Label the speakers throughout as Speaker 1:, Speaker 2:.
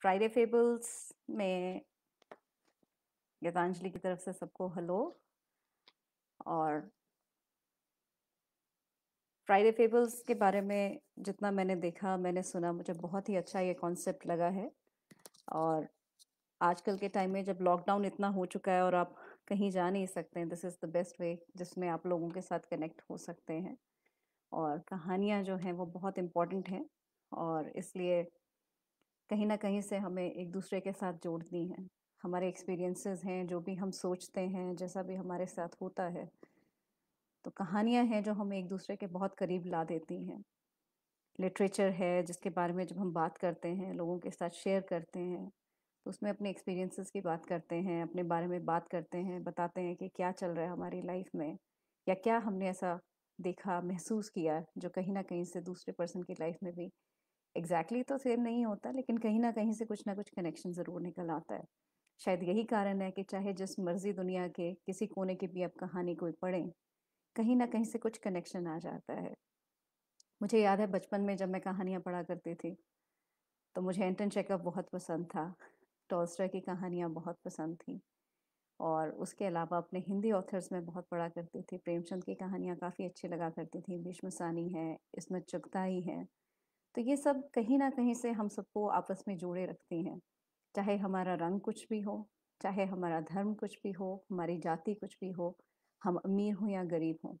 Speaker 1: Friday fables में गीतांजलि की तरफ से सबको हेलो और फ्राइडे फेबल्स के बारे में जितना मैंने देखा मैंने सुना मुझे बहुत ही अच्छा ये कॉन्सेप्ट लगा है और आजकल के टाइम में जब लॉकडाउन इतना हो चुका है और आप कहीं जा नहीं सकते हैं this is the best way जिसमें आप लोगों के साथ कनेक्ट हो सकते हैं और कहानियाँ जो हैं वो बहुत इम्पॉर्टेंट हैं और इसलिए कहीं ना कहीं से हमें एक दूसरे के साथ जोड़ती हैं हमारे एक्सपीरियंसेस हैं जो भी हम सोचते हैं जैसा भी हमारे साथ होता है तो कहानियाँ हैं जो हमें एक दूसरे के बहुत करीब ला देती हैं लिटरेचर है जिसके बारे में जब हम बात करते हैं लोगों के साथ शेयर करते हैं तो उसमें अपने एक्सपीरियंसेस की बात करते हैं अपने बारे में बात करते हैं बताते हैं कि क्या चल रहा है हमारी लाइफ में या क्या हमने ऐसा देखा महसूस किया जो कहीं ना कहीं से दूसरे पर्सन की लाइफ में भी एग्जैक्टली exactly तो सेम नहीं होता लेकिन कहीं ना कहीं से कुछ ना कुछ कनेक्शन ज़रूर निकल आता है शायद यही कारण है कि चाहे जिस मर्जी दुनिया के किसी कोने की भी आप कहानी कोई पढ़ें कहीं ना कहीं से कुछ कनेक्शन आ जाता है मुझे याद है बचपन में जब मैं कहानियाँ पढ़ा करती थी तो मुझे एंटन चेकअप बहुत पसंद था टॉलस्टॉय की कहानियाँ बहुत पसंद थी और उसके अलावा अपने हिंदी ऑथर्स में बहुत पढ़ा करती थी प्रेमचंद की कहानियाँ काफ़ी अच्छी लगा करती थी भीष्म सानी है इसमें चुगताई है तो ये सब कहीं ना कहीं से हम सबको आपस में जोड़े रखती हैं चाहे हमारा रंग कुछ भी हो चाहे हमारा धर्म कुछ भी हो हमारी जाति कुछ भी हो हम अमीर हों या गरीब हों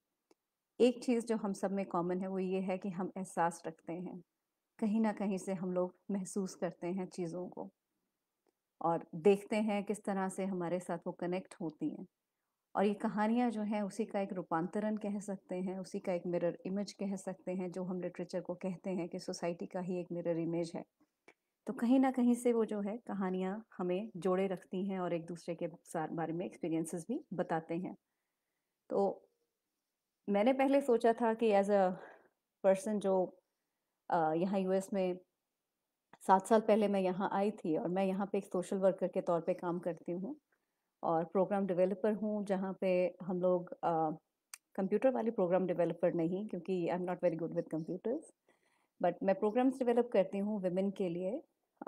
Speaker 1: एक चीज़ जो हम सब में कॉमन है वो ये है कि हम एहसास रखते हैं कहीं ना कहीं से हम लोग महसूस करते हैं चीज़ों को और देखते हैं किस तरह से हमारे साथ वो कनेक्ट होती हैं और ये कहानियाँ जो हैं उसी का एक रूपांतरण कह सकते हैं उसी का एक मिरर इमेज कह सकते हैं जो हम लिटरेचर को कहते हैं कि सोसाइटी का ही एक मिरर इमेज है तो कहीं ना कहीं से वो जो है कहानियाँ हमें जोड़े रखती हैं और एक दूसरे के बारे में एक्सपीरियंसेस भी बताते हैं तो मैंने पहले सोचा था कि एज अ पर्सन जो यहाँ यूएस में सात साल पहले मैं यहाँ आई थी और मैं यहाँ पे एक सोशल वर्कर के तौर पे काम करती हूँ और प्रोग्राम डेवलपर हूँ जहाँ पे हम लोग कंप्यूटर वाले प्रोग्राम डेवलपर नहीं क्योंकि I am not very good with computers but मैं प्रोग्राम्स डेवलप करती हूँ वेमेन के लिए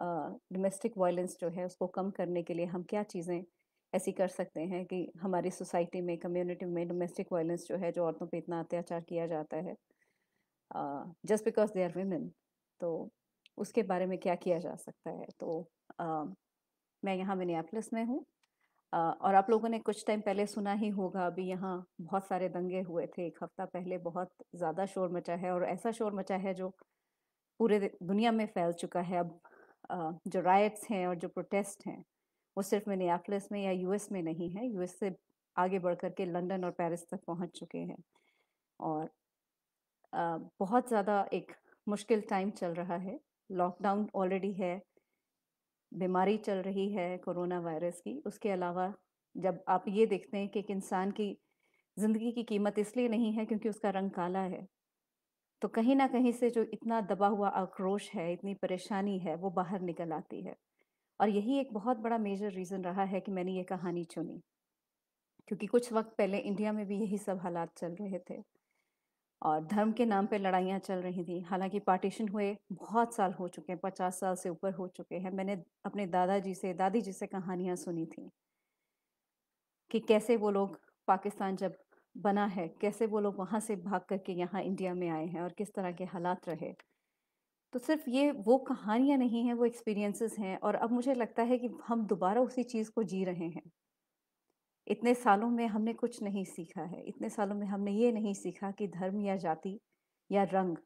Speaker 1: डोमेस्टिक वायलेंस जो है उसको कम करने के लिए हम क्या चीज़ें ऐसी कर सकते हैं कि हमारी सोसाइटी में कम्युनिटी में डोमेस्टिक वायलेंस जो है जो औरतों पे इतना अत्याचार किया जाता है just because they are women तो उसके बारे में क्या किया जा सकता है तो uh, मैं यहाँ मिनियापलिस में हूँ और आप लोगों ने कुछ टाइम पहले सुना ही होगा अभी यहाँ बहुत सारे दंगे हुए थे एक हफ्ता पहले बहुत ज़्यादा शोर मचा है और ऐसा शोर मचा है जो पूरे दुनिया में फैल चुका है अब जो राइट्स हैं और जो प्रोटेस्ट हैं वो सिर्फ मिनियापलिस में या यूएस में नहीं है यूएस से आगे बढ़ करके लंदन और पेरिस तक पहुंच चुके हैं और बहुत ज़्यादा एक मुश्किल टाइम चल रहा है लॉकडाउन ऑलरेडी है बीमारी चल रही है कोरोना वायरस की उसके अलावा जब आप ये देखते हैं कि एक इंसान की ज़िंदगी की कीमत इसलिए नहीं है क्योंकि उसका रंग काला है तो कहीं ना कहीं से जो इतना दबा हुआ आक्रोश है इतनी परेशानी है वो बाहर निकल आती है और यही एक बहुत बड़ा मेजर रीज़न रहा है कि मैंने ये कहानी चुनी क्योंकि कुछ वक्त पहले इंडिया में भी यही सब हालात चल रहे थे और धर्म के नाम पे लड़ाइयाँ चल रही थी हालांकि पार्टीशन हुए बहुत साल हो चुके हैं पचास साल से ऊपर हो चुके हैं मैंने अपने दादाजी से दादी जी से कहानियाँ सुनी थी कि कैसे वो लोग पाकिस्तान जब बना है कैसे वो लोग वहाँ से भाग करके यहाँ इंडिया में आए हैं और किस तरह के हालात रहे तो सिर्फ ये वो कहानियाँ नहीं हैं वो एक्सपीरियंसेस हैं और अब मुझे लगता है कि हम दोबारा उसी चीज़ को जी रहे हैं इतने सालों में हमने कुछ नहीं सीखा है इतने सालों में हमने ये नहीं सीखा कि धर्म या जाति या रंग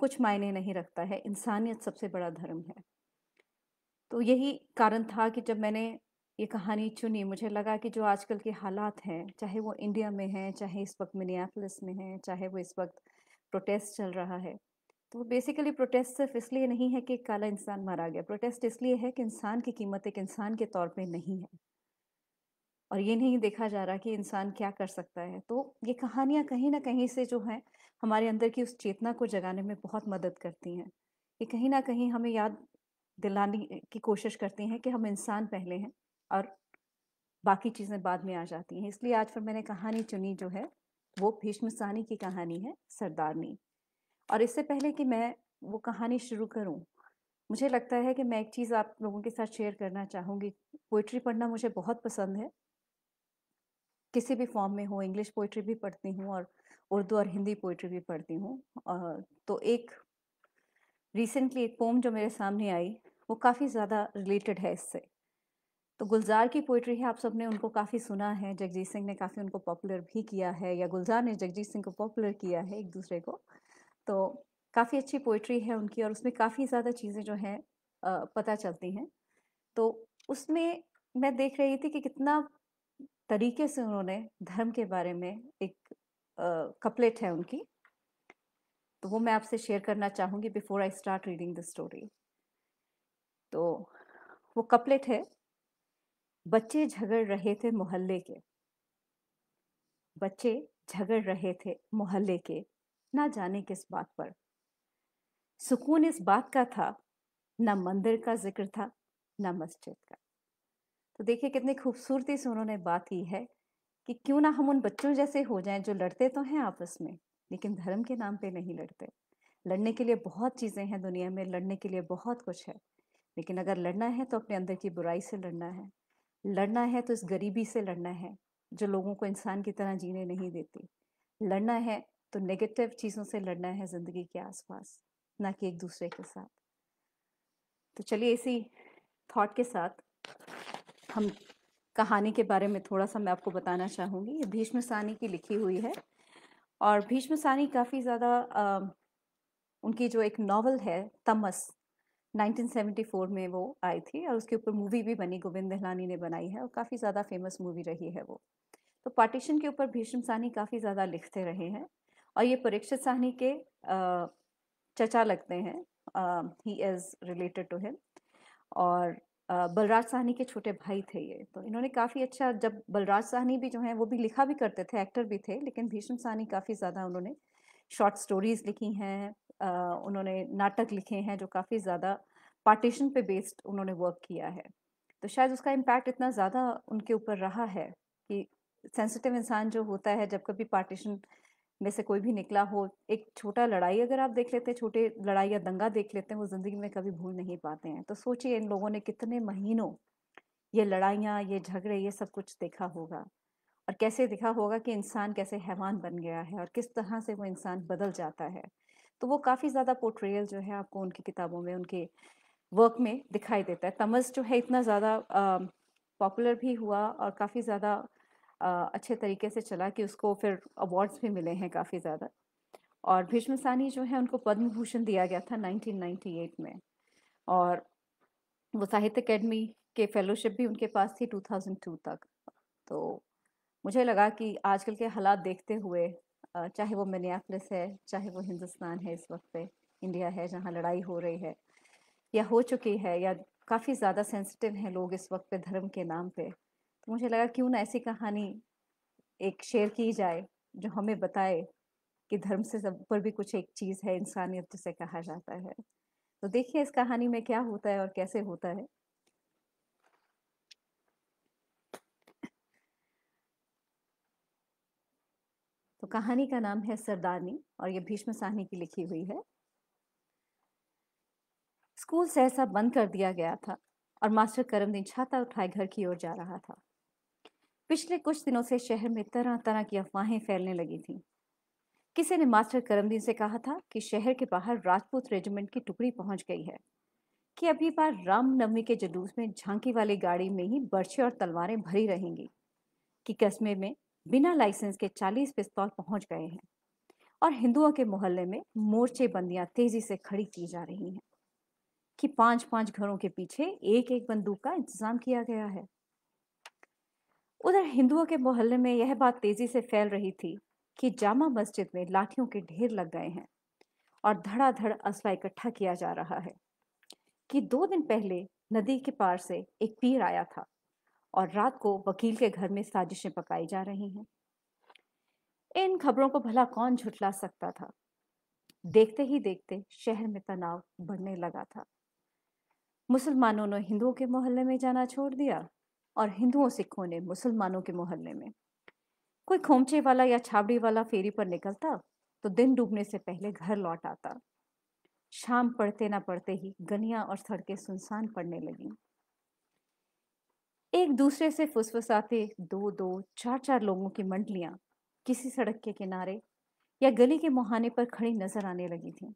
Speaker 1: कुछ मायने नहीं रखता है इंसानियत सबसे बड़ा धर्म है तो यही कारण था कि जब मैंने ये कहानी चुनी मुझे लगा कि जो आजकल के हालात हैं चाहे वो इंडिया में हैं चाहे इस वक्त मिनियापलिस में हैं चाहे वो इस वक्त प्रोटेस्ट चल रहा है तो बेसिकली प्रोटेस्ट सिर्फ इसलिए नहीं है कि काला इंसान मारा गया प्रोटेस्ट इसलिए है कि इंसान की कीमत एक इंसान के तौर पे नहीं है और ये नहीं देखा जा रहा कि इंसान क्या कर सकता है तो ये कहानियाँ कहीं ना कहीं से जो है हमारे अंदर की उस चेतना को जगाने में बहुत मदद करती हैं ये कहीं ना कहीं हमें याद दिलाने की कोशिश करती हैं कि हम इंसान पहले हैं और बाकी चीज़ें बाद में आ जाती हैं इसलिए आज फिर मैंने कहानी चुनी जो है वो भीष्म सानी की कहानी है सरदारनी और इससे पहले कि मैं वो कहानी शुरू करूं मुझे लगता है कि मैं एक चीज़ आप लोगों के साथ शेयर करना चाहूँगी पोइट्री पढ़ना मुझे बहुत पसंद है किसी भी फॉर्म में हो इंग्लिश पोइट्री भी पढ़ती हूँ और उर्दू और हिंदी पोइट्री भी पढ़ती हूँ तो एक रिसेंटली एक पोम जो मेरे सामने आई वो काफ़ी ज़्यादा रिलेटेड है इससे तो गुलजार की पोइट्री है आप सबने उनको काफ़ी सुना है जगजीत सिंह ने काफ़ी उनको पॉपुलर भी किया है या गुलजार ने जगजीत सिंह को पॉपुलर किया है एक दूसरे को तो काफ़ी अच्छी पोइट्री है उनकी और उसमें काफ़ी ज़्यादा चीज़ें जो हैं पता चलती हैं तो उसमें मैं देख रही थी कि कितना तरीके से उन्होंने धर्म के बारे में एक कपलेट है उनकी तो वो मैं आपसे शेयर करना चाहूंगी before I start reading the story तो वो कपलेट है बच्चे झगड़ रहे थे मोहल्ले के बच्चे झगड़ रहे थे मोहल्ले के ना जाने किस बात पर सुकून इस बात का था ना मंदिर का जिक्र था ना मस्जिद का तो देखिए कितनी खूबसूरती से उन्होंने बात की है कि क्यों ना हम उन बच्चों जैसे हो जाएं जो लड़ते तो हैं आपस में लेकिन धर्म के नाम पे नहीं लड़ते लड़ने के लिए बहुत चीज़ें हैं दुनिया में लड़ने के लिए बहुत कुछ है लेकिन अगर लड़ना है तो अपने अंदर की बुराई से लड़ना है लड़ना है तो इस गरीबी से लड़ना है जो लोगों को इंसान की तरह जीने नहीं देती लड़ना है तो नेगेटिव चीज़ों से लड़ना है ज़िंदगी के आसपास ना कि एक दूसरे के साथ तो चलिए इसी थॉट के साथ हम कहानी के बारे में थोड़ा सा मैं आपको बताना चाहूँगी ये भीष्म सानी की लिखी हुई है और भीष्म सानी काफ़ी ज़्यादा उनकी जो एक नावल है तमस 1974 में वो आई थी और उसके ऊपर मूवी भी बनी गोविंद दहलानी ने बनाई है और काफ़ी ज़्यादा फेमस मूवी रही है वो तो पार्टीशन के ऊपर भीष्म सानी काफ़ी ज़्यादा लिखते रहे हैं और ये परीक्षित सानी के चचा लगते हैं he is related to him और बलराज साहनी के छोटे भाई थे ये, तो इन्होंने काफ़ी अच्छा जब बलराज साहनी भी जो हैं वो भी लिखा भी करते थे, एक्टर भी थे, लेकिन भीष्म साहनी काफ़ी ज़्यादा उन्होंने शॉर्ट स्टोरीज़ लिखी हैं उन्होंने नाटक लिखे हैं जो काफ़ी ज़्यादा पार्टीशन पे बेस्ड उन्होंने वर्क किया है। तो शायद उसका इम्पैक्ट इतना ज़्यादा उनके ऊपर रहा है कि सेंसिटिव इंसान जो होता है जब कभी पार्टीशन में से कोई भी निकला हो एक छोटा लड़ाई अगर आप देख लेते हैं छोटे लड़ाई या दंगा देख लेते हैं वो ज़िंदगी में कभी भूल नहीं पाते हैं तो सोचिए इन लोगों ने कितने महीनों ये लड़ाइयाँ ये झगड़े ये सब कुछ देखा होगा और कैसे दिखा होगा कि इंसान कैसे हैवान बन गया है और किस तरह से वो इंसान बदल जाता है तो वो काफ़ी ज़्यादा पोर्ट्रेयल जो है आपको उनकी किताबों में उनके वर्क में दिखाई देता है तमस जो है इतना ज़्यादा पॉपुलर भी हुआ और काफ़ी ज़्यादा अच्छे तरीके से चला कि उसको फिर अवार्ड्स भी मिले हैं काफ़ी ज़्यादा और भीष्म सानी जो है उनको पद्म भूषण दिया गया था 1998 में और वो साहित्य अकेडमी के फेलोशिप भी उनके पास थी 2002 तक तो मुझे लगा कि आजकल के हालात देखते हुए चाहे वो मिनियापलिस है चाहे वो हिंदुस्तान है इस वक्त पे इंडिया है जहाँ लड़ाई हो रही है या हो चुकी है या काफ़ी ज़्यादा सेंसिटिव हैं लोग इस वक्त पे धर्म के नाम पे तो मुझे लगा क्यों ना ऐसी कहानी एक शेयर की जाए जो हमें बताए कि धर्म से सब पर भी कुछ एक चीज़ है इंसानियत जिसे कहा जाता है तो देखिए इस कहानी में क्या होता है और कैसे होता है तो कहानी का नाम है सरदारनी और ये भीष्म साहनी की लिखी हुई है स्कूल सहसा बंद कर दिया गया था और मास्टर करमदीन छाता उठाए घर की ओर जा रहा था पिछले कुछ दिनों से शहर में तरह तरह की अफवाहें फैलने लगी थीं किसी ने मास्टर करमदीन से कहा था कि शहर के बाहर राजपूत रेजिमेंट की टुकड़ी पहुंच गई है कि अभी बार रामनवमी के जुलूस में झांकी वाली गाड़ी में ही बर्छे और तलवारें भरी रहेंगी कि कस्बे में बिना लाइसेंस के 40 पिस्तौल पहुंच गए हैं और हिंदुओं के मोहल्ले में मोर्चेबंदियां तेजी से खड़ी की जा रही हैं कि पांच पांच घरों के पीछे एक एक बंदूक का इंतजाम किया गया है उधर हिंदुओं के मोहल्ले में यह बात तेजी से फैल रही थी कि जामा मस्जिद में लाठियों के ढेर लग गए हैं और धड़ाधड़ असला इकट्ठा किया जा रहा है कि दो दिन पहले नदी के पार से एक पीर आया था और रात को वकील के घर में साजिशें पकाई जा रही हैं इन खबरों को भला कौन झुटला सकता था देखते ही देखते शहर में तनाव बढ़ने लगा था मुसलमानों ने हिंदुओं के मोहल्ले में जाना छोड़ दिया और हिंदुओं सिखों ने मुसलमानों के मोहल्ले में कोई खोमचे वाला या छाबड़ी वाला फेरी पर निकलता तो दिन डूबने से पहले घर लौट आता शाम पड़ते ना पड़ते ही गलियां और सड़कें सुनसान पड़ने लगी एक दूसरे से फुसफुसाते दो दो चार चार लोगों की मंडलियां किसी सड़क के किनारे या गली के मुहाने पर खड़ी नजर आने लगी थी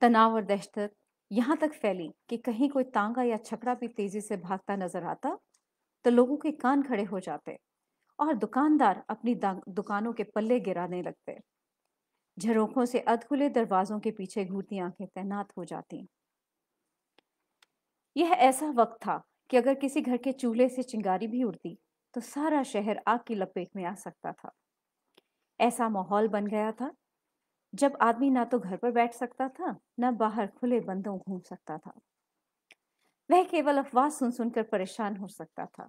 Speaker 1: तनाव और दहशत यहाँ तक फैली कि कहीं कोई तांगा या छकड़ा भी तेजी से भागता नजर आता तो लोगों के कान खड़े हो जाते और दुकानदार अपनी दुकानों के पल्ले गिराने लगते झरोखों से अधखुले दरवाजों के पीछे घूरती आंखें तैनात हो जाती यह ऐसा वक्त था कि अगर किसी घर के चूल्हे से चिंगारी भी उड़ती तो सारा शहर आग की लपेट में आ सकता था ऐसा माहौल बन गया था जब आदमी ना तो घर पर बैठ सकता था ना बाहर खुले बंदों घूम सकता था वह केवल अफवाह सुन सुनकर परेशान हो सकता था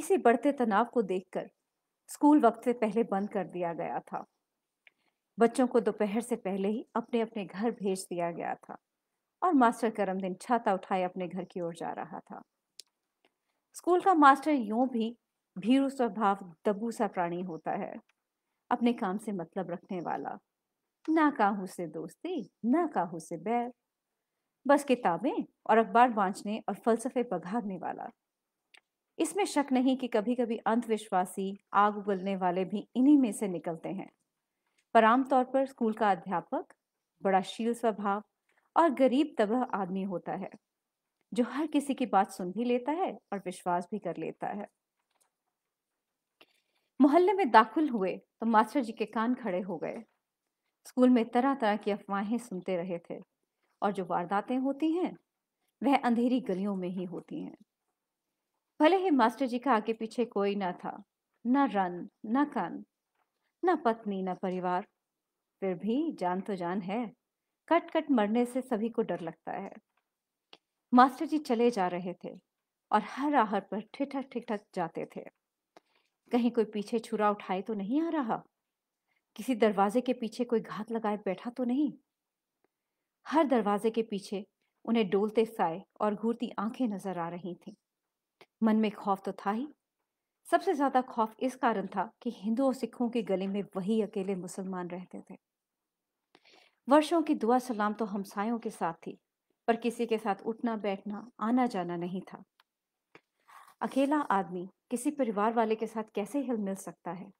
Speaker 1: इसी बढ़ते तनाव को देखकर स्कूल वक्त से पहले बंद कर दिया गया था बच्चों को दोपहर से पहले ही अपने अपने घर भेज दिया गया था और मास्टर दिन छाता उठाए अपने घर की ओर जा रहा था स्कूल का मास्टर यूं भी भीरू स्वभाव दबू सा प्राणी होता है अपने काम से मतलब रखने वाला ना काहू से दोस्ती ना काहू से बैर बस किताबें और अखबार बांचने और फलसफे बघाड़ने वाला इसमें शक नहीं कि कभी कभी अंधविश्वासी आग उगलने वाले भी इन्हीं में से निकलते हैं पर आमतौर पर स्कूल का अध्यापक बड़ा शील स्वभाव और गरीब तबह आदमी होता है जो हर किसी की बात सुन भी लेता है और विश्वास भी कर लेता है मोहल्ले में दाखिल हुए तो मास्टर जी के कान खड़े हो गए स्कूल में तरह तरह की अफवाहें सुनते रहे थे और जो वारदातें होती हैं वह अंधेरी गलियों में ही होती हैं भले ही मास्टर जी का आगे पीछे कोई ना था न रन न कन न पत्नी न परिवार फिर भी जान तो जान है कट कट मरने से सभी को डर लगता है मास्टर जी चले जा रहे थे और हर आहर पर ठिठक ठिठक जाते थे कहीं कोई पीछे छुरा उठाए तो नहीं आ रहा किसी दरवाजे के पीछे कोई घात लगाए बैठा तो नहीं हर दरवाजे के पीछे उन्हें डोलते साए और घूरती आंखें नजर आ रही थीं मन में खौफ तो था ही सबसे ज्यादा खौफ इस कारण था कि हिंदू और सिखों के गले में वही अकेले मुसलमान रहते थे वर्षों की दुआ सलाम तो हमसायों के साथ थी पर किसी के साथ उठना बैठना आना जाना नहीं था अकेला आदमी किसी परिवार वाले के साथ कैसे हिल मिल सकता है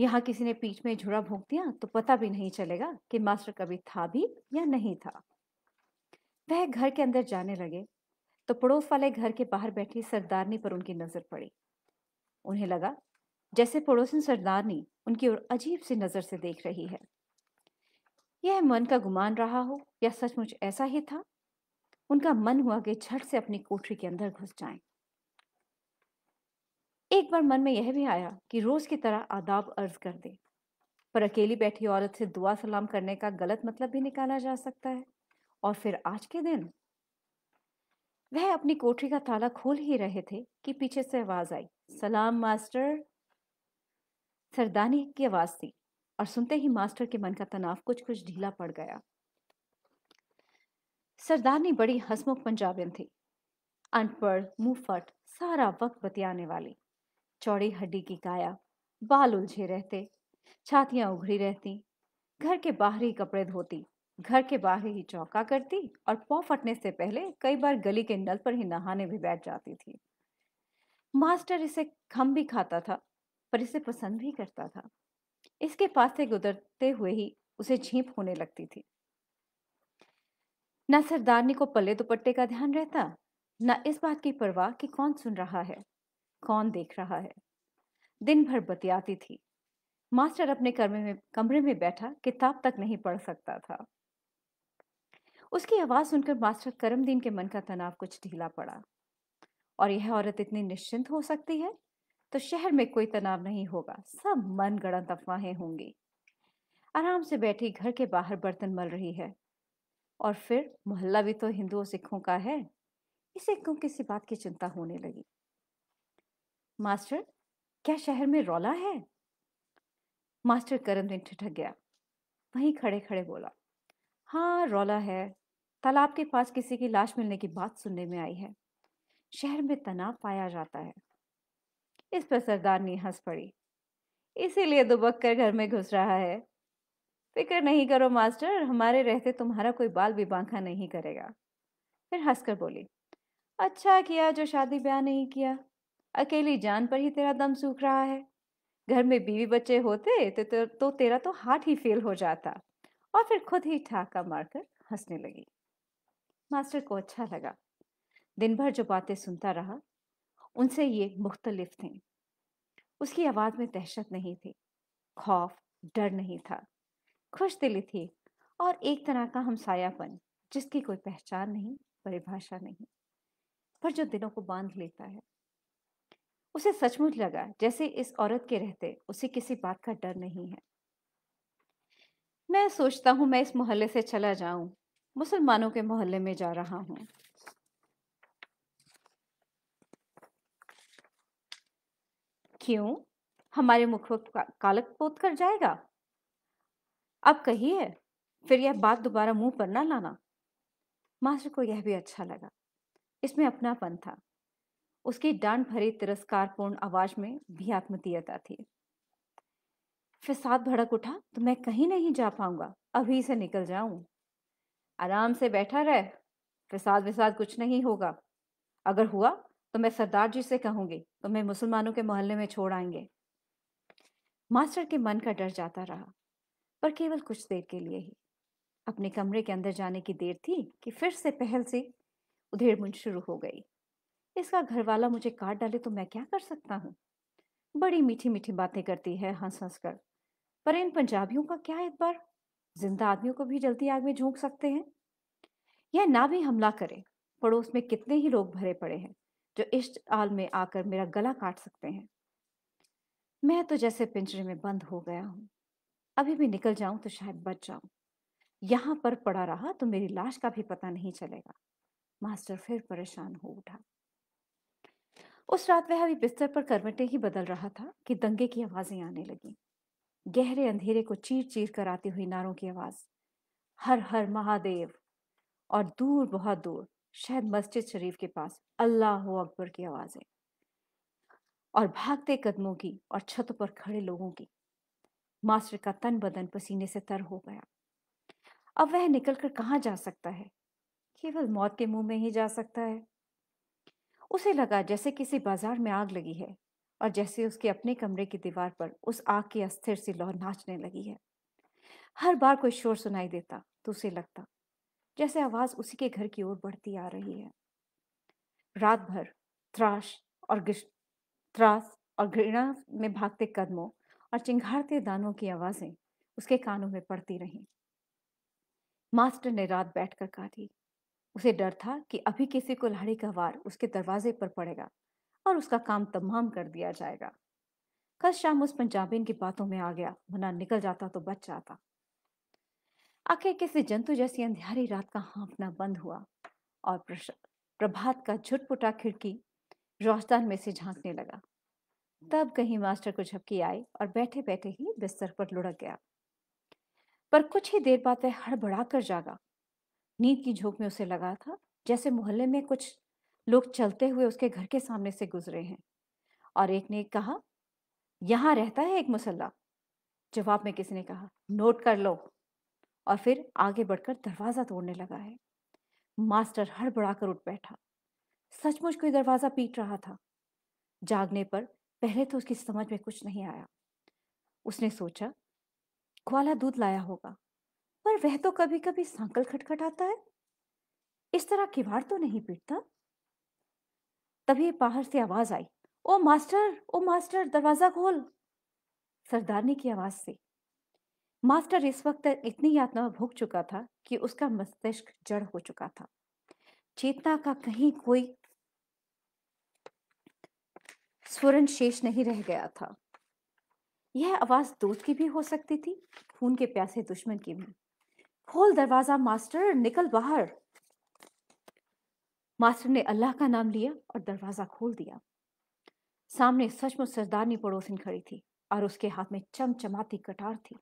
Speaker 1: यहाँ किसी ने पीठ में झुरा भोंक दिया तो पता भी नहीं चलेगा कि मास्टर कभी था भी या नहीं था वह घर के अंदर जाने लगे तो पड़ोस वाले घर के बाहर बैठी सरदारनी पर उनकी नजर पड़ी उन्हें लगा जैसे पड़ोसन सरदारनी उनकी ओर अजीब सी नजर से देख रही है यह मन का गुमान रहा हो या सचमुच ऐसा ही था उनका मन हुआ कि झट से अपनी कोठरी के अंदर घुस जाएं। एक बार मन में यह भी आया कि रोज की तरह आदाब अर्ज कर दे पर अकेली बैठी औरत से दुआ सलाम करने का गलत मतलब भी निकाला जा सकता है और फिर आज के दिन वह अपनी कोठरी का ताला खोल ही रहे थे कि पीछे से आवाज आई सलाम मास्टर सरदानी की आवाज थी और सुनते ही मास्टर के मन का तनाव कुछ कुछ ढीला पड़ गया सरदारनी बड़ी हसमुख पंजाबियन थी अनपढ़ मुंहफट सारा वक्त बतियाने वाली चौड़ी हड्डी की काया बाल उलझे रहते छातियां उघड़ी रहती घर के बाहर ही कपड़े धोती घर के बाहर ही चौका करती और पौ फटने से पहले कई बार गली के नल पर ही नहाने भी बैठ जाती थी मास्टर इसे खम भी खाता था पर इसे पसंद भी करता था इसके पास से गुजरते हुए ही उसे झीप होने लगती थी न सरदारनी को पल्ले दुपट्टे का ध्यान रहता न इस बात की परवाह कि कौन सुन रहा है कौन देख रहा है दिन भर बतियाती थी मास्टर अपने कमरे में कमरे में बैठा किताब तक नहीं पढ़ सकता था उसकी आवाज सुनकर मास्टर करमदीन के मन का तनाव कुछ ढीला पड़ा और यह औरत इतनी निश्चिंत हो सकती है तो शहर में कोई तनाव नहीं होगा सब मन गणत अफवाहें होंगी आराम से बैठी घर के बाहर बर्तन मल रही है और फिर मोहल्ला भी तो हिंदुओं सिखों का है इसे क्यों किसी बात की चिंता होने लगी मास्टर क्या शहर में रौला है मास्टर करम दिन ठिठक गया वहीं खड़े खड़े बोला हाँ रौला है तालाब के पास किसी की लाश मिलने की बात सुनने में आई है शहर में तनाव पाया जाता है इस पर सरदार ने हंस पड़ी इसीलिए दुबक तो कर घर में घुस रहा है फिक्र नहीं करो मास्टर हमारे रहते तुम्हारा कोई बाल भी बांखा नहीं करेगा फिर हंसकर बोली अच्छा किया जो शादी ब्याह नहीं किया अकेली जान पर ही तेरा दम सूख रहा है घर में बीवी बच्चे होते तो, तो, तो तेरा तो हार्ट ही फेल हो जाता और फिर खुद ही ठाका मारकर हंसने लगी मास्टर को अच्छा लगा दिन भर जो बातें सुनता रहा उनसे ये मुख्तलिफ थी उसकी आवाज़ में दहशत नहीं थी खौफ डर नहीं था खुश दिली थी और एक तरह का हमसायापन जिसकी कोई पहचान नहीं परिभाषा नहीं पर जो दिनों को बांध लेता है उसे सचमुच लगा जैसे इस औरत के रहते उसे किसी बात का डर नहीं है मैं सोचता हूं मैं इस मोहल्ले से चला जाऊं मुसलमानों के मोहल्ले में जा रहा हूं क्यों हमारे मुख का, कालक पोत कर जाएगा अब कहिए फिर यह बात दोबारा मुंह पर ना लाना मास्टर को यह भी अच्छा लगा इसमें अपनापन था उसकी डांड भरी तिरस्कारपूर्ण आवाज में भी आत्मतीयता थी फिर साथ भड़क उठा तो मैं कहीं नहीं जा पाऊंगा अभी से निकल जाऊं आराम से बैठा रह फिसाद विसाद कुछ नहीं होगा अगर हुआ तो मैं सरदार जी से कहूंगी तो मैं मुसलमानों के मोहल्ले में छोड़ आएंगे मास्टर के मन का डर जाता रहा पर केवल कुछ देर के लिए ही अपने कमरे के अंदर जाने की देर थी कि फिर से पहल से उधेड़मुंड शुरू हो गई इसका घर वाला मुझे काट डाले तो मैं क्या कर सकता हूँ बड़ी मीठी मीठी बातें करती है हंस हंस कर पर इन पंजाबियों का क्या एक बार जिंदा आदमियों को भी जल्दी आग में झोंक सकते हैं यह ना भी हमला करे पड़ोस में कितने ही लोग भरे पड़े हैं जो इष्ट आल में आकर मेरा गला काट सकते हैं मैं तो जैसे पिंजरे में बंद हो गया हूँ अभी भी निकल जाऊं तो शायद बच जाऊं यहां पर पड़ा रहा तो मेरी लाश का भी पता नहीं चलेगा मास्टर फिर परेशान हो उठा उस रात वह अभी बिस्तर पर करवटें ही बदल रहा था कि दंगे की आवाजें आने लगी गहरे अंधेरे को चीर चीर कर आती हुई नारों की आवाज हर हर महादेव और दूर बहुत दूर शायद मस्जिद शरीफ के पास अल्लाह अकबर की आवाजें और भागते कदमों की और छतों पर खड़े लोगों की मास्टर का तन बदन पसीने से तर हो गया अब वह निकलकर कहा जा सकता है केवल मौत के मुंह में ही जा सकता है उसे लगा जैसे किसी बाजार में आग लगी है और जैसे उसके अपने कमरे की दीवार पर उस आग की अस्थिर सी लौ नाचने लगी है हर बार कोई शोर सुनाई देता तो उसे लगता जैसे आवाज उसी के घर की ओर बढ़ती आ रही है रात भर त्राश और त्रास और घृणा में भागते कदमों और चिंघारते दानों की आवाजें उसके कानों में पड़ती रहीं मास्टर ने रात बैठकर काटी उसे डर था कि अभी किसी को लाड़ी का वार उसके दरवाजे पर पड़ेगा और उसका काम तमाम कर दिया जाएगा कल शाम उस पंजाबीन की बातों में आ गया वरना निकल जाता तो बच जाता आखिर किसी जंतु जैसी अंधेरी रात का हाँफना बंद हुआ और प्रभात का झुटपुटा खिड़की रोशदान में से झांकने लगा तब कहीं मास्टर को झपकी आई और बैठे बैठे ही बिस्तर पर लुढ़क गया पर कुछ ही देर बाद वह हड़बड़ा कर जागा नींद की झोंक में उसे लगा था जैसे मोहल्ले में कुछ लोग चलते हुए उसके घर के सामने से गुजरे हैं और एक ने कहा यहाँ रहता है एक मुसल्ला जवाब में किसी ने कहा नोट कर लो और फिर आगे बढ़कर दरवाज़ा तोड़ने लगा है मास्टर हड़बड़ाकर उठ बैठा सचमुच कोई दरवाज़ा पीट रहा था जागने पर पहले तो उसकी समझ में कुछ नहीं आया उसने सोचा ग्वाला दूध लाया होगा पर वह तो कभी कभी सांकल खटखटाता है इस तरह किवाड़ तो नहीं पीटता तभी बाहर से आवाज आई ओ मास्टर ओ मास्टर दरवाजा खोल सरदारनी की आवाज से मास्टर इस वक्त इतनी यातना भोग चुका था कि उसका मस्तिष्क जड़ हो चुका था चेतना का कहीं कोई स्वर्ण शेष नहीं रह गया था यह आवाज दोस्त की भी हो सकती थी खून के प्यासे दुश्मन की भी खोल दरवाजा मास्टर निकल बाहर मास्टर ने अल्लाह का नाम लिया और दरवाजा खोल दिया सामने सचमुच सरदारनी पड़ोसिन खड़ी थी और उसके हाथ में चमचमाती कटार थी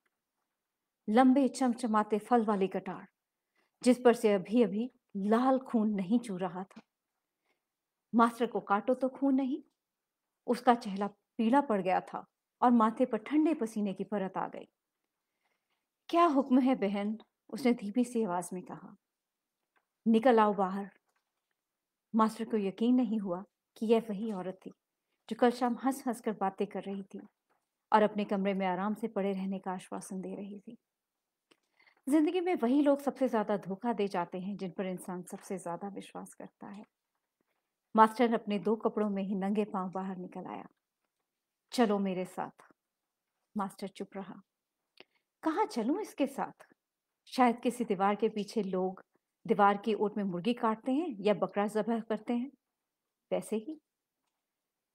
Speaker 1: लंबे चमचमाते फल वाली कटार जिस पर से अभी अभी लाल खून नहीं चू रहा था मास्टर को काटो तो खून नहीं उसका चेहरा पीला पड़ गया था और माथे पर ठंडे पसीने की परत आ गई क्या हुक्म है बहन उसने धीमी सी आवाज में कहा निकल आओ बाहर मास्टर को यकीन नहीं हुआ कि यह वही औरत थी जो कल शाम हंस हंस कर बातें कर रही थी और अपने कमरे में आराम से पड़े रहने का आश्वासन दे रही थी जिंदगी में वही लोग सबसे ज्यादा धोखा दे जाते हैं जिन पर इंसान सबसे ज्यादा विश्वास करता है मास्टर अपने दो कपड़ों में ही नंगे पांव बाहर निकल आया चलो मेरे साथ मास्टर चुप रहा कहा चलूं इसके साथ शायद किसी दीवार के पीछे लोग दीवार की ओट में मुर्गी काटते हैं या बकरा जबह करते हैं वैसे ही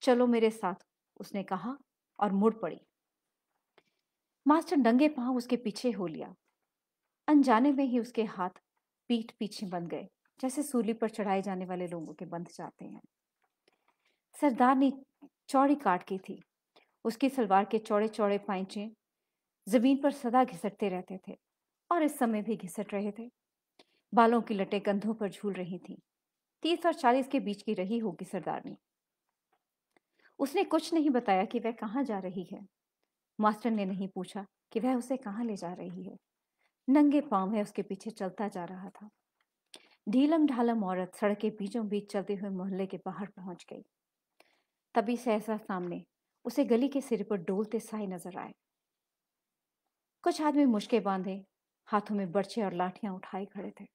Speaker 1: चलो मेरे साथ उसने कहा और मुड़ पड़ी मास्टर नंगे पांव उसके पीछे हो लिया अनजाने में ही उसके हाथ पीठ पीछे बन गए जैसे सूली पर चढ़ाए जाने वाले लोगों के बंध जाते हैं सरदार ने चौड़ी काट की थी उसकी सलवार के चौड़े चौड़े पैंचे जमीन पर सदा घिसटते रहते थे और इस समय भी घिसट रहे थे बालों की लटे कंधों पर झूल रही थी तीस और चालीस के बीच की रही होगी सरदारनी उसने कुछ नहीं बताया कि वह कहाँ जा रही है मास्टर ने नहीं पूछा कि वह उसे कहाँ ले जा रही है नंगे पांव में उसके पीछे चलता जा रहा था ढीलम ढालम औरत सड़क के बीचों बीच चलते हुए मोहल्ले के बाहर पहुंच गई तभी सहसा सामने उसे गली के सिर पर डोलते साए नजर आए कुछ आदमी मुश्के बांधे हाथों में बर्चे और लाठियां उठाए खड़े थे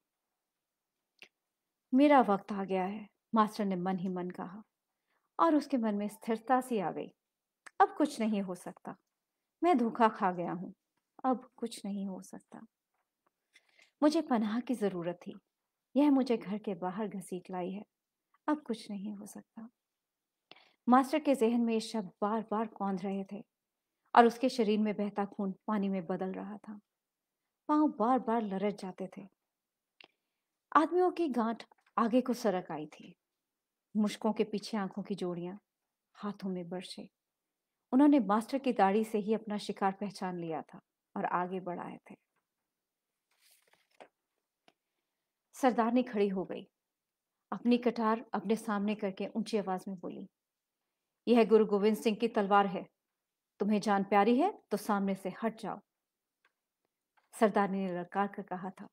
Speaker 1: मेरा वक्त आ गया है मास्टर ने मन ही मन कहा और उसके मन में स्थिरता सी आ गई अब कुछ नहीं हो सकता मैं धोखा खा गया हूं अब कुछ नहीं हो सकता मुझे पनाह की जरूरत थी यह मुझे घर के बाहर घसीट लाई है अब कुछ नहीं हो सकता मास्टर के जहन में ये शब्द बार बार कौंध रहे थे और उसके शरीर में बहता खून पानी में बदल रहा था पांव बार बार लरज जाते थे आदमियों की गांठ आगे को सरक आई थी मुश्कों के पीछे आंखों की जोड़ियां हाथों में बरसे उन्होंने मास्टर की दाढ़ी से ही अपना शिकार पहचान लिया था और आगे बढ़ाए थे सरदारनी खड़ी हो गई अपनी कटार अपने सामने करके ऊंची आवाज में बोली यह गुरु गोविंद सिंह की तलवार है तुम्हें जान प्यारी है तो सामने से हट जाओ सरदारनी ने लड़कार कर कहा था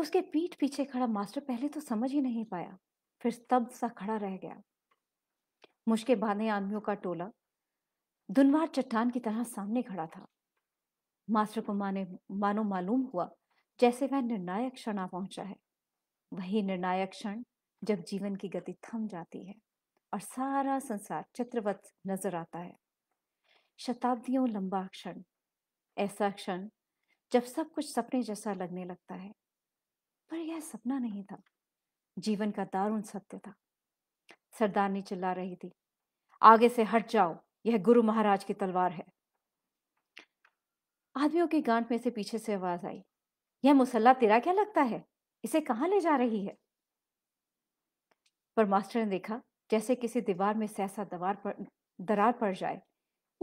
Speaker 1: उसके पीठ पीछे खड़ा मास्टर पहले तो समझ ही नहीं पाया फिर स्तब्ध सा खड़ा रह गया मुश्के बांधे आदमियों का टोला दुनवार चट्टान की तरह सामने खड़ा था मास्टर को माने मानो मालूम हुआ जैसे वह निर्णायक क्षण आ पहुंचा है वही निर्णायक क्षण जब जीवन की गति थम जाती है और सारा संसार चित्रवत नजर आता है शताब्दियों लंबा क्षण ऐसा क्षण जब सब कुछ सपने जैसा लगने लगता है पर यह सपना नहीं था जीवन का दारुण सत्य था सरदारनी चिल्ला रही थी आगे से हट जाओ यह गुरु महाराज की तलवार है आदमियों के गांठ में से पीछे से आवाज आई यह मुसल्ला तेरा क्या लगता है इसे कहा ले जा रही है पर मास्टर ने देखा जैसे किसी दीवार में सहसा दवार दरार पड़ जाए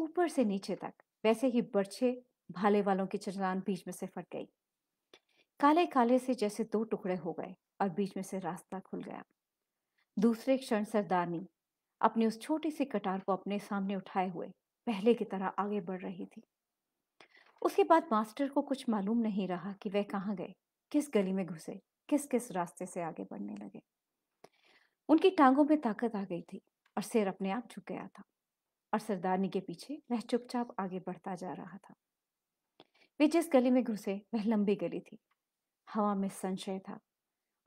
Speaker 1: ऊपर से नीचे तक वैसे ही बर्छे भाले वालों की चलान बीच में से फट गई काले काले से जैसे दो टुकड़े हो गए और बीच में से रास्ता खुल गया दूसरे क्षण सरदारनी अपनी उस छोटी सी कटार को अपने सामने उठाए हुए पहले की तरह आगे बढ़ रही थी उसके बाद मास्टर को कुछ मालूम नहीं रहा कि वह कहाँ गए किस गली में घुसे किस किस रास्ते से आगे बढ़ने लगे उनकी टांगों में ताकत आ गई थी और सिर अपने आप झुक गया था और सरदारनी के पीछे वह चुपचाप आगे बढ़ता जा रहा था वे जिस गली में घुसे वह लंबी गली थी हवा में संशय था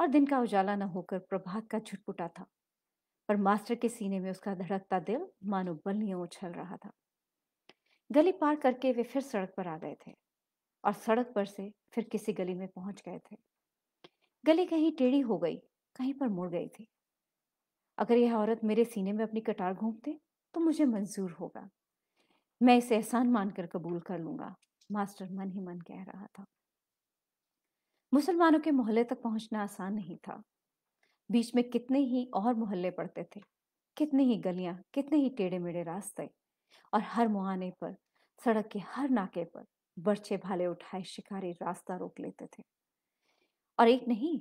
Speaker 1: और दिन का उजाला न होकर प्रभात का झुटपुटा था पर मास्टर के सीने में उसका धड़कता दिल मानो बल्लियों उछल रहा था गली पार करके वे फिर सड़क पर आ गए थे और सड़क पर से फिर किसी गली में पहुंच गए थे गली कहीं टेढ़ी हो गई कहीं पर मुड़ गई थी अगर यह औरत मेरे सीने में अपनी कटार घोंपते तो मुझे मंजूर होगा मैं इसे एहसान मानकर कबूल कर लूंगा मास्टर मन ही मन कह रहा था मुसलमानों के मोहल्ले तक पहुंचना आसान नहीं था बीच में कितने ही और मोहल्ले पड़ते थे कितनी ही गलियां कितने ही टेढ़े मेढ़े रास्ते और हर मुहाने पर सड़क के हर नाके पर बर्छे भाले उठाए शिकारी रास्ता रोक लेते थे और एक नहीं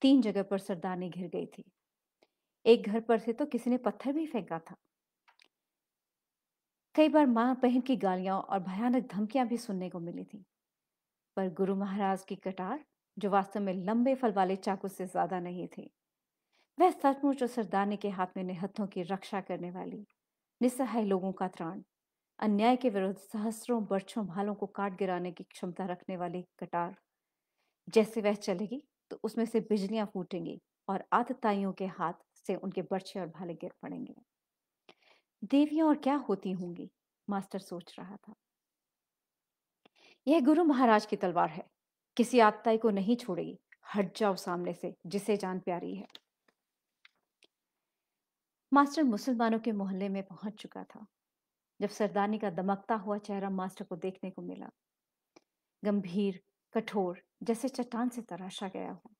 Speaker 1: तीन जगह पर सरदारनी घिर गई थी एक घर पर से तो किसी ने पत्थर भी फेंका था कई बार माँ बहन की गालियां और भयानक धमकियां भी सुनने को मिली थी पर गुरु महाराज की कटार जो वास्तव में लंबे फल वाले चाकू से ज्यादा नहीं थी वह सचमुच और सरदारने के हाथ में निहत्थों की रक्षा करने वाली निस्सहाय लोगों का त्राण अन्याय के विरुद्ध सहस्रों वर्षों भालों को काट गिराने की क्षमता रखने वाली कटार जैसे वह चलेगी तो उसमें से बिजलियां फूटेंगी और आतताइयों के हाथ से उनके बर्छे और भाले गिर पड़ेंगे देवियां और क्या होती होंगी मास्टर सोच रहा था यह गुरु महाराज की तलवार है किसी आत्ताई को नहीं छोड़ेगी हट जाओ सामने से जिसे जान प्यारी है मास्टर मुसलमानों के मोहल्ले में पहुंच चुका था जब सरदारनी का दमकता हुआ चेहरा मास्टर को देखने को मिला गंभीर कठोर जैसे चट्टान से तराशा गया हो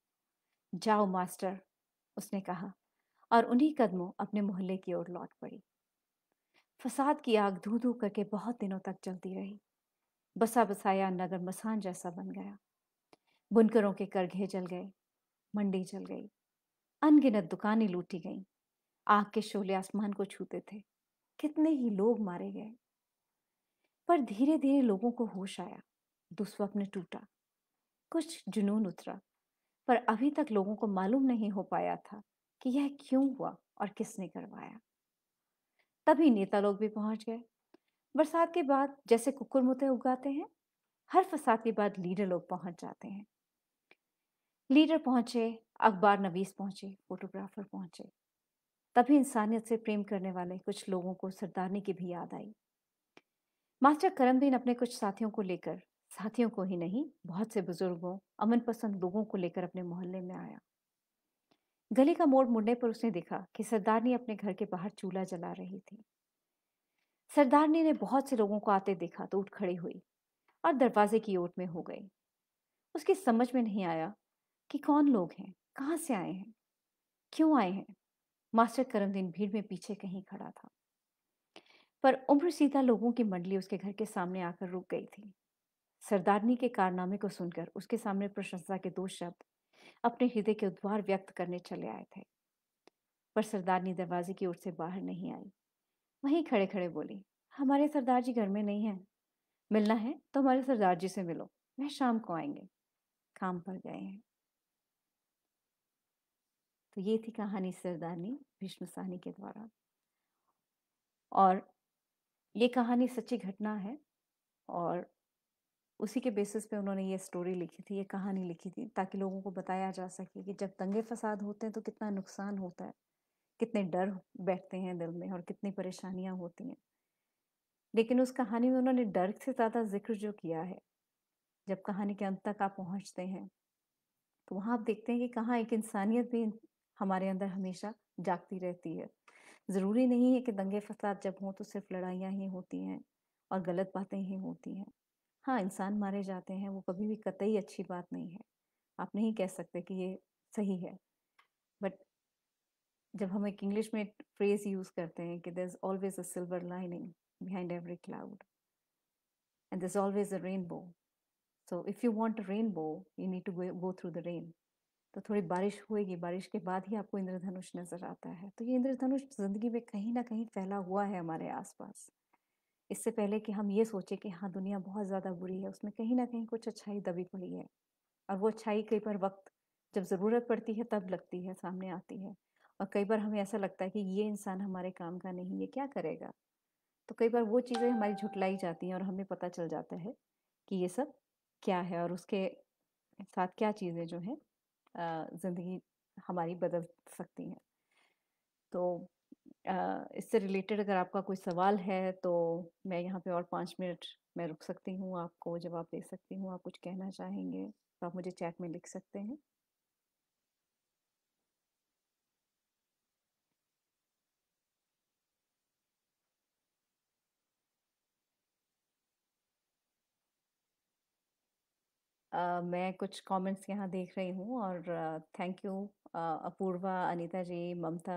Speaker 1: जाओ मास्टर उसने कहा और उन्हीं कदमों अपने मोहल्ले की ओर लौट पड़ी फसाद की आग धू धू करके बहुत दिनों तक जलती रही बसा बसाया नगर मसान जैसा बन गया बुनकरों के करघे जल गए मंडी जल गई अनगिनत दुकानें लूटी गईं आग के शोले आसमान को छूते थे कितने ही लोग मारे गए पर धीरे धीरे लोगों को होश आया दुस्वप्न टूटा कुछ जुनून उतरा पर अभी तक लोगों को मालूम नहीं हो पाया था कि यह क्यों हुआ और किसने करवाया तभी नेता लोग भी पहुंच गए बरसात के बाद जैसे कुकुर मुते उगाते हैं हर फसाद के बाद लीडर लोग पहुंच जाते हैं लीडर पहुंचे अखबार नवीस पहुंचे फोटोग्राफर पहुंचे तभी इंसानियत से प्रेम करने वाले कुछ लोगों को सरदारनी की भी याद आई मास्टर करमबीन अपने कुछ साथियों को लेकर साथियों को ही नहीं बहुत से बुजुर्गों अमन पसंद लोगों को लेकर अपने मोहल्ले में आया गली का मोड़ मुड़ने पर उसने देखा कि सरदारनी अपने घर के बाहर चूल्हा जला रही थी सरदारनी ने बहुत से लोगों को आते देखा तो उठ खड़ी हुई और दरवाजे की ओट में हो गई उसकी समझ में नहीं आया कि कौन लोग हैं कहाँ से आए हैं क्यों आए हैं मास्टर करमदीन भीड़ में पीछे कहीं खड़ा था पर उम्र सीधा लोगों की मंडली उसके घर के सामने आकर रुक गई थी सरदारनी के कारनामे को सुनकर उसके सामने प्रशंसा के दो शब्द अपने हृदय के उद्वार व्यक्त करने चले आए थे पर सरदारनी दरवाजे की ओर से बाहर नहीं आई वहीं खड़े खड़े बोली हमारे सरदार जी घर में नहीं है मिलना है तो हमारे सरदार जी से मिलो वह शाम को आएंगे काम पर गए हैं तो ये थी कहानी सरदारनी भीष्म साहनी के द्वारा और ये कहानी सच्ची घटना है और उसी के बेसिस पे उन्होंने ये स्टोरी लिखी थी ये कहानी लिखी थी ताकि लोगों को बताया जा सके कि जब दंगे फसाद होते हैं तो कितना नुकसान होता है कितने डर बैठते हैं दिल में और कितनी परेशानियां होती हैं लेकिन उस कहानी में उन्होंने डर से ज़्यादा जिक्र जो किया है जब कहानी के अंत तक आप पहुँचते हैं तो वहाँ आप देखते हैं कि कहाँ एक इंसानियत भी हमारे अंदर हमेशा जागती रहती है ज़रूरी नहीं है कि दंगे फसाद जब हों तो सिर्फ लड़ाइयाँ ही होती हैं और गलत बातें ही होती हैं हाँ, इंसान मारे जाते हैं, वो कभी भी कतई अच्छी बात नहीं है। आप नहीं कह सकते कि ये सही है। बट जब हम एक इंग्लिश में एक फ्रेज़ यूज़ करते हैं कि there is always a silver lining behind every cloud and there is always a rainbow. So if you want a rainbow, you need to go through the rain. तो थोड़ी बारिश होएगी, बारिश के बाद ही आपको इंद्रधनुष नज़र आता है। तो ये इंद्रधनुष ज़िंदगी में कहीं ना कहीं फैला हुआ है हमारे आस-पास। इससे पहले कि हम ये सोचें कि हाँ दुनिया बहुत ज़्यादा बुरी है उसमें कहीं ना कहीं कुछ अच्छाई दबी पड़ी है और वो अच्छाई कई बार वक्त जब ज़रूरत पड़ती है तब लगती है सामने आती है और कई बार हमें ऐसा लगता है कि ये इंसान हमारे काम का नहीं है क्या करेगा तो कई बार वो चीज़ें हमारी झुटलाई जाती हैं और हमें पता चल जाता है कि ये सब क्या है और उसके साथ क्या चीज़ें जो हैं ज़िंदगी हमारी बदल सकती हैं तो इससे रिलेटेड अगर आपका कोई सवाल है तो मैं यहाँ पे और पाँच मिनट मैं रुक सकती हूँ, आपको जवाब दे सकती हूँ, आप कुछ कहना चाहेंगे तो आप मुझे चैट में लिख सकते हैं। Uh, मैं कुछ कमेंट्स यहाँ देख रही हूँ और थैंक यू अपूर्वा, अनीता जी, ममता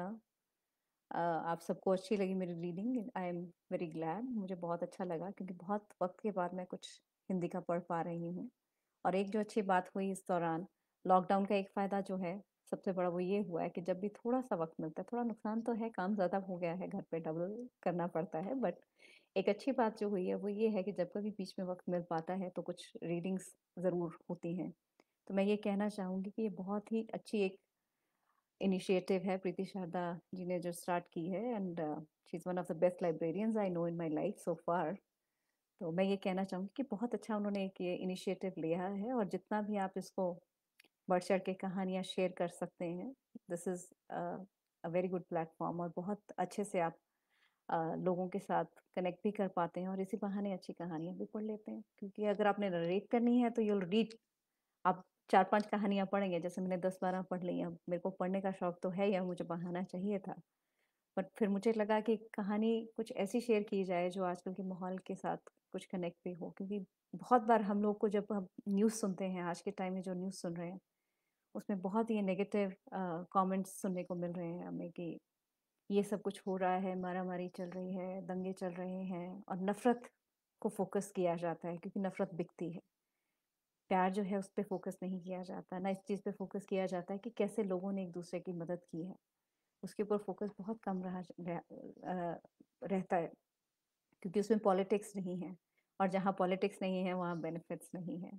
Speaker 1: आप सबको अच्छी लगी मेरी reading I am very glad मुझे बहुत अच्छा लगा क्योंकि बहुत वक्त के बाद मैं कुछ हिंदी का पढ़ पा रही हूँ और एक जो अच्छी बात हुई इस दौरान लॉकडाउन का एक फ़ायदा जो है सबसे बड़ा वो ये हुआ है कि जब भी थोड़ा सा वक्त मिलता है थोड़ा नुकसान तो है काम ज़्यादा हो गया है घर पे डबल करना पड़ता है बट एक अच्छी बात जो हुई है वो ये है कि जब कभी बीच में वक्त मिल पाता है तो कुछ रीडिंग्स ज़रूर होती हैं तो मैं ये कहना चाहूँगी कि ये बहुत ही अच्छी एक इनिशिएटिव है प्रीति शारदा जी ने जो स्टार्ट की है and she is one of the best librarians I know in my life so far तो मैं ये कहना चाहूँगी कि बहुत अच्छा उन्होंने एक ये इनिशिएटिव लिया है और जितना भी आप इसको बढ़ चढ़ के कहानियाँ शेयर कर सकते हैं this is a very good platform और बहुत अच्छे से आप uh, लोगों के साथ कनेक्ट भी कर पाते हैं और इसी बहाने अच्छी कहानियाँ भी पढ़ लेते हैं क्योंकि अगर आपने रेट करनी है तो यूल रीड चार पांच कहानियां पढ़ेंगे जैसे मैंने दस बारह पढ़ ली अब मेरे को पढ़ने का शौक तो है या मुझे बहाना चाहिए था बट फिर मुझे लगा कि कहानी कुछ ऐसी शेयर की जाए जो आजकल के माहौल के साथ कुछ कनेक्ट भी हो क्योंकि बहुत बार हम लोग को जब हम न्यूज़ सुनते हैं आज के टाइम में जो न्यूज़ सुन रहे हैं उसमें बहुत ही नेगेटिव कमेंट्स सुनने को मिल रहे हैं हमें कि ये सब कुछ हो रहा है मारा मारी चल रही है दंगे चल रहे हैं और नफ़रत को फोकस किया जाता है क्योंकि नफ़रत बिकती है प्यार जो है उस पर फोकस नहीं किया जाता ना इस चीज़ पे फोकस किया जाता है कि कैसे लोगों ने एक दूसरे की मदद की है उसके ऊपर फोकस बहुत कम रहा रह, रहता है क्योंकि उसमें पॉलिटिक्स नहीं है और जहाँ पॉलिटिक्स नहीं है वहाँ बेनिफिट्स नहीं है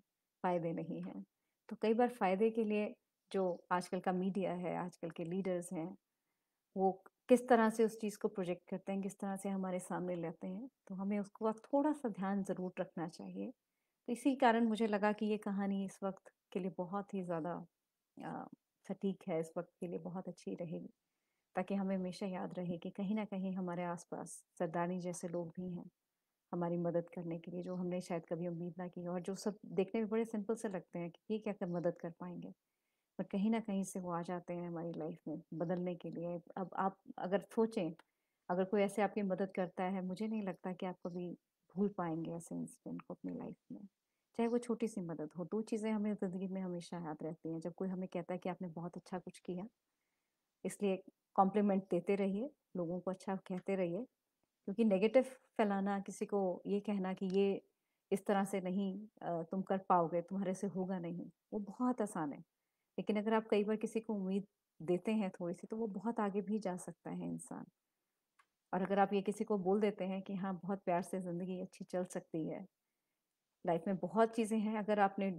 Speaker 1: फ़ायदे नहीं हैं तो कई बार फ़ायदे के लिए जो आजकल का मीडिया है आजकल के लीडर्स हैं वो किस तरह से उस चीज़ को प्रोजेक्ट करते हैं किस तरह से हमारे सामने लेते हैं तो हमें उसको थोड़ा सा ध्यान ज़रूर रखना चाहिए तो इसी कारण मुझे लगा कि ये कहानी इस वक्त के लिए बहुत ही ज़्यादा सटीक है इस वक्त के लिए बहुत अच्छी रहेगी ताकि हमें हमेशा याद रहे कि कहीं ना कहीं हमारे आसपास सरदारी जैसे लोग भी हैं हमारी मदद करने के लिए जो हमने शायद कभी उम्मीद ना की और जो सब देखने में बड़े सिंपल से लगते हैं कि ये क्या कर मदद कर पाएंगे पर कहीं ना कहीं से वो आ जाते हैं हमारी लाइफ में बदलने के लिए अब आप अगर सोचें अगर कोई ऐसे आपकी मदद करता है मुझे नहीं लगता कि आप कभी भूल पाएंगे ऐसे इंसिडेंट को अपनी लाइफ में चाहे वो छोटी सी मदद हो दो चीज़ें हमें ज़िंदगी में हमेशा याद रहती हैं जब कोई हमें कहता है कि आपने बहुत अच्छा कुछ किया इसलिए कॉम्प्लीमेंट देते रहिए लोगों को अच्छा कहते रहिए क्योंकि नेगेटिव फैलाना किसी को ये कहना कि ये इस तरह से नहीं तुम कर पाओगे तुम्हारे से होगा नहीं वो बहुत आसान है लेकिन अगर आप कई बार किसी को उम्मीद देते हैं थोड़ी सी तो वो बहुत आगे भी जा सकता है इंसान और अगर आप ये किसी को बोल देते हैं कि हाँ बहुत प्यार से ज़िंदगी अच्छी चल सकती है लाइफ में बहुत चीज़ें हैं अगर आपने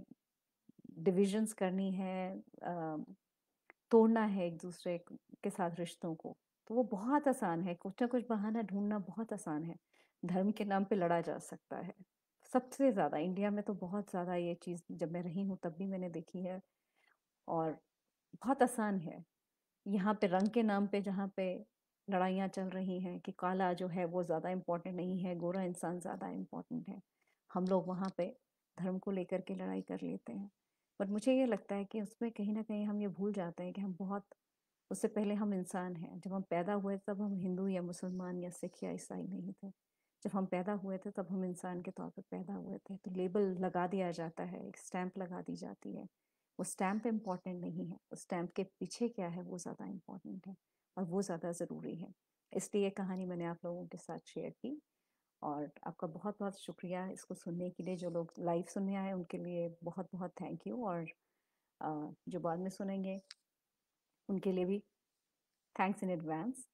Speaker 1: डिविजन्स करनी है तोड़ना है एक दूसरे के साथ रिश्तों को तो वो बहुत आसान है कुछ ना कुछ बहाना ढूंढना बहुत आसान है धर्म के नाम पे लड़ा जा सकता है सबसे ज़्यादा इंडिया में तो बहुत ज़्यादा ये चीज़ जब मैं रही हूँ तब भी मैंने देखी है और बहुत आसान है यहाँ पे रंग के नाम पे जहाँ पे लड़ाइयाँ चल रही हैं कि काला जो है वो ज़्यादा इम्पोर्टेंट नहीं है गोरा इंसान ज़्यादा इम्पोर्टेंट है हम लोग वहाँ पे धर्म को लेकर के लड़ाई कर लेते हैं पर मुझे ये लगता है कि उसमें कहीं ना कहीं हम ये भूल जाते हैं कि हम बहुत उससे पहले हम इंसान हैं जब हम पैदा हुए तब हम हिंदू या मुसलमान या सिख या ईसाई नहीं थे जब हम पैदा हुए थे तब हम इंसान के तौर पर पैदा हुए थे तो लेबल लगा दिया जाता है एक स्टैंप लगा दी जाती है वो स्टैंप इम्पॉर्टेंट नहीं है उस स्टैंप के पीछे क्या है वो ज़्यादा इम्पॉर्टेंट है और वो ज़्यादा ज़रूरी है इसलिए ये कहानी मैंने आप लोगों के साथ शेयर की और आपका बहुत बहुत शुक्रिया इसको सुनने के लिए जो लोग लाइव सुनने आए उनके लिए बहुत बहुत थैंक यू और जो बाद में सुनेंगे उनके लिए भी थैंक्स इन एडवांस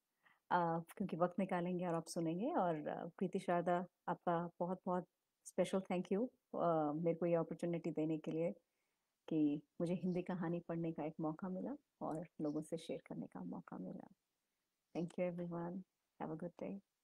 Speaker 1: क्योंकि वक्त निकालेंगे और आप सुनेंगे और प्रीति शारदा आपका बहुत बहुत स्पेशल थैंक यू मेरे को ये अपॉर्चुनिटी देने के लिए कि मुझे हिंदी कहानी पढ़ने का एक मौका मिला और लोगों से शेयर करने का मौका मिला thank you everyone have a good day